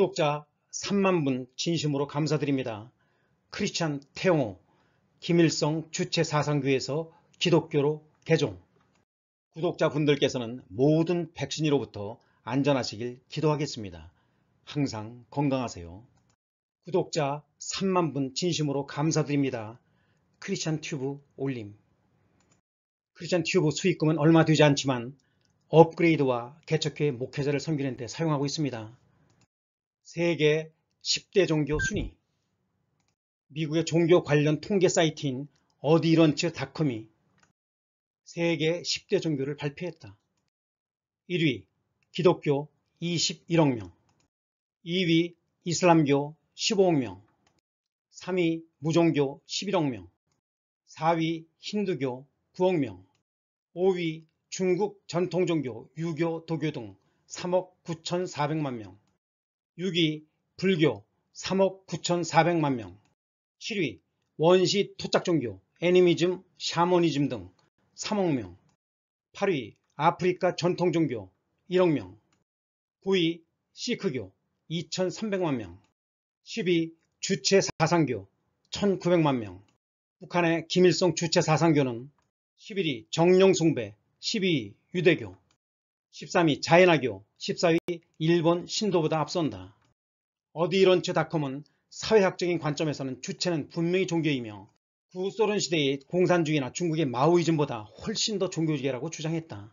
구독자 3만 분 진심으로 감사드립니다. 크리스찬 태용호 김일성 주체 사상교에서 기독교로 개종 구독자분들께서는 모든 백신으로부터 안전하시길 기도하겠습니다. 항상 건강하세요. 구독자 3만 분 진심으로 감사드립니다. 크리스찬 튜브 올림 크리스찬 튜브 수익금은 얼마 되지 않지만 업그레이드와 개척회 목회자를 섬기는 데 사용하고 있습니다. 세계 10대 종교 순위 미국의 종교 관련 통계 사이트인 어디런츠닷컴이 세계 10대 종교를 발표했다. 1위 기독교 21억 명 2위 이슬람교 15억 명 3위 무종교 11억 명 4위 힌두교 9억 명 5위 중국 전통종교 유교 도교 등 3억 9,400만 명 6위 불교 3억 9,400만 명 7위 원시 토착종교 애니미즘 샤머니즘 등 3억 명 8위 아프리카 전통종교 1억 명 9위 시크교 2,300만 명 10위 주체 사상교 1,900만 명 북한의 김일성 주체 사상교는 11위 정령숭배 12위 유대교 13위 자연학교 14위 일본 신도보다 앞선다. 어디이런츠닷컴은 사회학적인 관점에서는 주체는 분명히 종교이며 구소련 시대의 공산주의나 중국의 마오이즘보다 훨씬 더 종교주의라고 주장했다.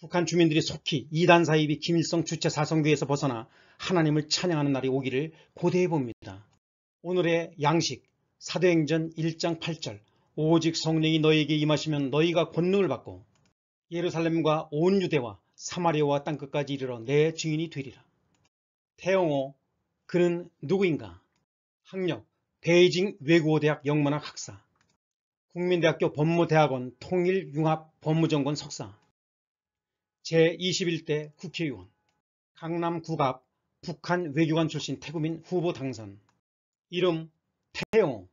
북한 주민들이 속히 이단 사입이 김일성 주체 사성교에서 벗어나 하나님을 찬양하는 날이 오기를 고대해 봅니다. 오늘의 양식 사도행전 1장 8절 오직 성령이 너희에게 임하시면 너희가 권능을 받고 예루살렘과 온 유대와 사마리아와 땅끝까지 이르러 내 주인이 되리라. 태영호 그는 누구인가? 학력 베이징 외국어대학 영문학 학사 국민대학교 법무대학원 통일융합법무전공 석사 제21대 국회의원 강남구갑 북한 외교관 출신 태국민 후보 당선 이름 태영호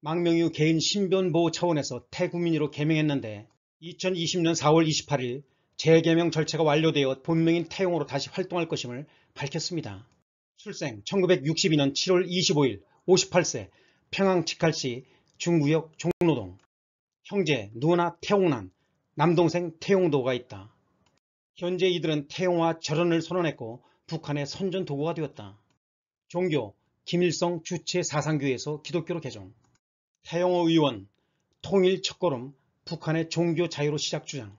망명유 개인 신변보호 차원에서 태국민으로 개명했는데 2020년 4월 28일 재개명 절차가 완료되어 본명인 태용으로 다시 활동할 것임을 밝혔습니다. 출생 1962년 7월 25일 58세 평양 직할시 중구역 종로동 형제 누나 태용난 남동생 태용도가 있다. 현재 이들은 태용화 절연을 선언했고 북한의 선전 도구가 되었다. 종교 김일성 주체 사상교에서 기독교로 개종 태용호 의원 통일 첫걸음 북한의 종교 자유로 시작 주장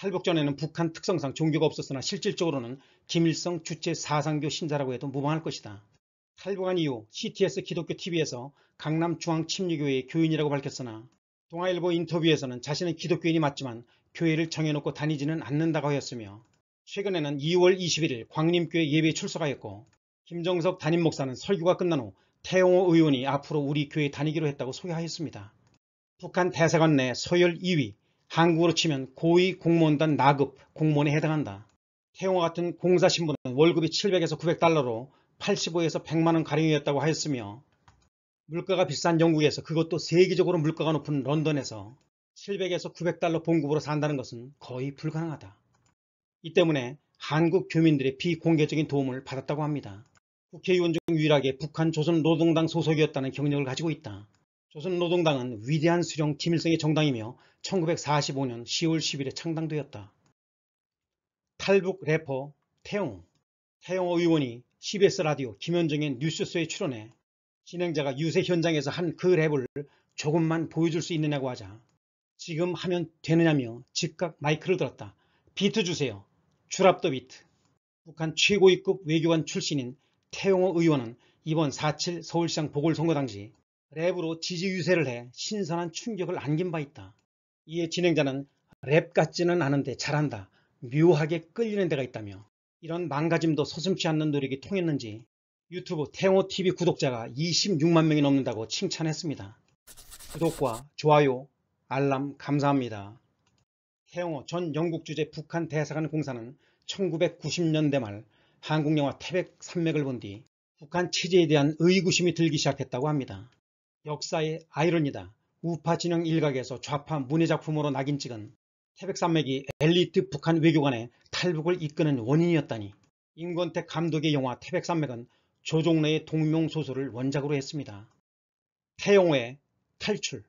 탈북 전에는 북한 특성상 종교가 없었으나 실질적으로는 김일성 주체 사상교 신자라고 해도 무방할 것이다. 탈북한 이후 CTS 기독교 TV에서 강남중앙침례교회의 교인이라고 밝혔으나 동아일보 인터뷰에서는 자신은 기독교인이 맞지만 교회를 정해놓고 다니지는 않는다고 하였으며 최근에는 2월 21일 광림교회 예배에 출석하였고 김정석 담임 목사는 설교가 끝난 후 태용호 의원이 앞으로 우리 교회 에 다니기로 했다고 소개하였습니다. 북한 대사관 내 서열 2위 한국으로 치면 고위 공무원단 나급 공무원에 해당한다. 태용과 같은 공사 신분은 월급이 700에서 900달러로 85에서 100만원 가량이었다고 하였으며 물가가 비싼 영국에서 그것도 세계적으로 물가가 높은 런던에서 700에서 900달러 봉급으로 산다는 것은 거의 불가능하다. 이 때문에 한국 교민들의 비공개적인 도움을 받았다고 합니다. 국회의원 중 유일하게 북한 조선 노동당 소속이었다는 경력을 가지고 있다. 조선노동당은 위대한 수령 김일성의 정당이며 1945년 10월 10일에 창당되었다. 탈북 래퍼 태용, 태용 의원이 CBS 라디오 김현정의 뉴스쇼에 출연해 진행자가 유세 현장에서 한 그 랩을 조금만 보여줄 수 있느냐고 하자 지금 하면 되느냐며 즉각 마이크를 들었다. 비트 주세요. 주랍더 비트. 북한 최고위급 외교관 출신인 태용호 의원은 이번 4.7 서울시장 보궐선거 당시 랩으로 지지 유세를 해 신선한 충격을 안긴 바 있다. 이에 진행자는 랩 같지는 않은데 잘한다. 묘하게 끌리는 데가 있다며 이런 망가짐도 서슴치 않는 노력이 통했는지 유튜브 태호TV 구독자가 26만 명이 넘는다고 칭찬했습니다. 구독과 좋아요, 알람 감사합니다. 태영호 전 영국 주재 북한 대사관 공사는 1990년대 말 한국 영화 태백 산맥을 본 뒤 북한 체제에 대한 의구심이 들기 시작했다고 합니다. 역사의 아이러니다. 우파 진영 일각에서 좌파 문예작품으로 낙인 찍은 태백산맥이 엘리트 북한 외교관의 탈북을 이끄는 원인이었다니. 임권택 감독의 영화 태백산맥은 조종래의 동명소설을 원작으로 했습니다. 태용호의 탈출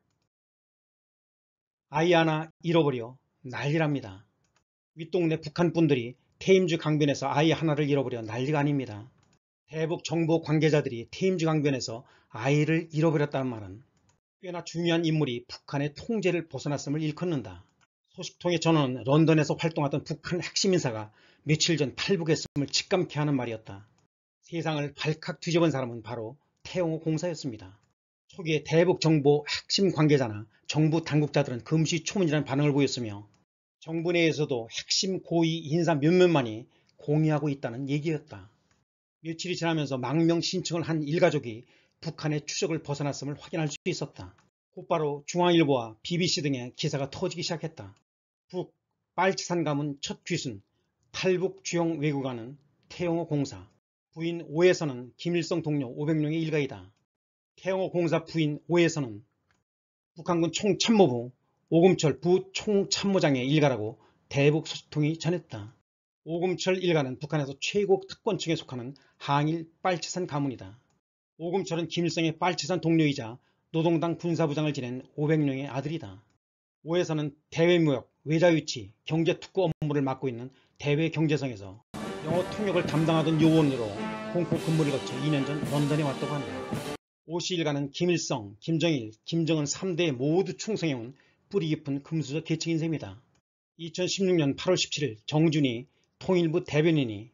아이 하나 잃어버려 난리랍니다. 윗동네 북한분들이 태임즈 강변에서 아이 하나를 잃어버려 난리가 아닙니다. 대북 정보 관계자들이 테임즈 강변에서 아이를 잃어버렸다는 말은 꽤나 중요한 인물이 북한의 통제를 벗어났음을 일컫는다. 소식통의 전원은 런던에서 활동하던 북한 핵심 인사가 며칠 전탈북했음을 직감케 하는 말이었다. 세상을 발칵 뒤집은 사람은 바로 태용호 공사였습니다. 초기에 대북 정보 핵심 관계자나 정부 당국자들은 금시초문이라는 반응을 보였으며 정부 내에서도 핵심 고위 인사 몇몇만이 공유하고 있다는 얘기였다. 며칠이 지나면서 망명 신청을 한 일가족이 북한의 추적을 벗어났음을 확인할 수 있었다. 곧바로 중앙일보와 BBC 등의 기사가 터지기 시작했다. 북 빨치산 가문 첫 귀순 탈북 주영 외국관는 태영호 공사 부인 오해선은 김일성 동료 500명의 일가이다. 태영호 공사 부인 오해선은 북한군 총참모부 오금철 부총참모장의 일가라고 대북 소식통이 전했다. 오금철 일가는 북한에서 최고 특권층에 속하는 항일 빨치산 가문이다. 오금철은 김일성의 빨치산 동료이자 노동당 군사부장을 지낸 500명의 아들이다. 오해사는 대외무역, 외자유치, 경제특구 업무를 맡고 있는 대외경제성에서 영어 통역을 담당하던 요원으로 홍콩 근무를 거쳐 2년 전 런던에 왔다고 한다. 오씨 일가는 김일성, 김정일, 김정은 3대 모두 충성해온 뿌리 깊은 금수저 계층인 셈이다. 2016년 8월 17일 정준이 통일부 대변인이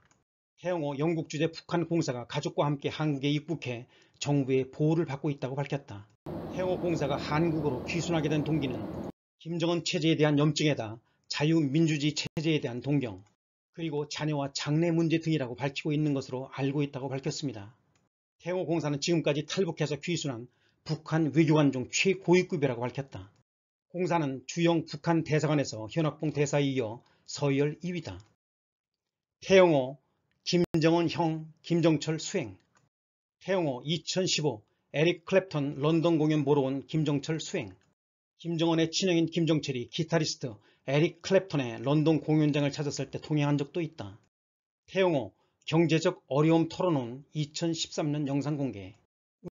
태영호 영국 주재 북한 공사가 가족과 함께 한국에 입국해 정부의 보호를 받고 있다고 밝혔다. 태영호 공사가 한국으로 귀순하게 된 동기는 김정은 체제에 대한 염증에다 자유민주주의 체제에 대한 동경, 그리고 자녀와 장례 문제 등이라고 밝히고 있는 것으로 알고 있다고 밝혔습니다. 태호 공사는 지금까지 탈북해서 귀순한 북한 외교관 중 최고위급이라고 밝혔다. 공사는 주영 북한 대사관에서 현학봉 대사에 이어 서열 2위다. 태영호, 김정은 형, 김정철 수행 태영호 2015 에릭 클랩턴 런던 공연 보러 온 김정철 수행 김정은의 친형인 김정철이 기타리스트 에릭 클랩턴의 런던 공연장을 찾았을 때 동행한 적도 있다. 태영호 경제적 어려움 털어놓은 2013년 영상 공개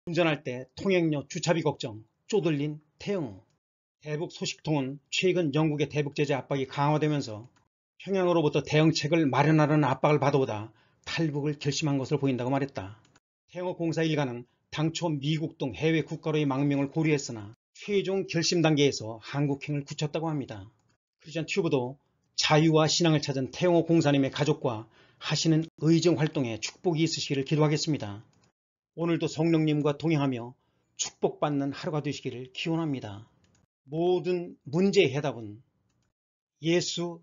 운전할 때 통행료 주차비 걱정 쪼들린 태영호 대북 소식통은 최근 영국의 대북 제재 압박이 강화되면서 평양으로부터 대응책을 마련하는 압박을 받아오다 탈북을 결심한 것으로 보인다고 말했다. 태영호 공사 일가는 당초 미국 등 해외 국가로의 망명을 고려했으나 최종 결심 단계에서 한국행을 굳혔다고 합니다. 크리스천 튜브도 자유와 신앙을 찾은 태영호 공사님의 가족과 하시는 의정 활동에 축복이 있으시기를 기도하겠습니다. 오늘도 성령님과 동행하며 축복받는 하루가 되시기를 기원합니다. 모든 문제의 해답은 예수